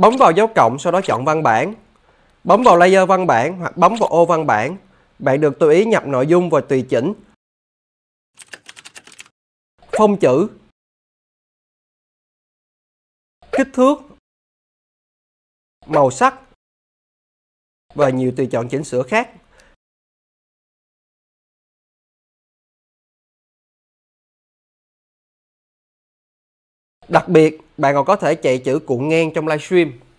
Bấm vào dấu cộng sau đó chọn văn bản. Bấm vào layer văn bản hoặc bấm vào ô văn bản. Bạn được tùy ý nhập nội dung và tùy chỉnh. Phong chữ. Kích thước. Màu sắc. Và nhiều tùy chọn chỉnh sửa khác. Đặc biệt, bạn còn có thể chạy chữ cuộn ngang trong livestream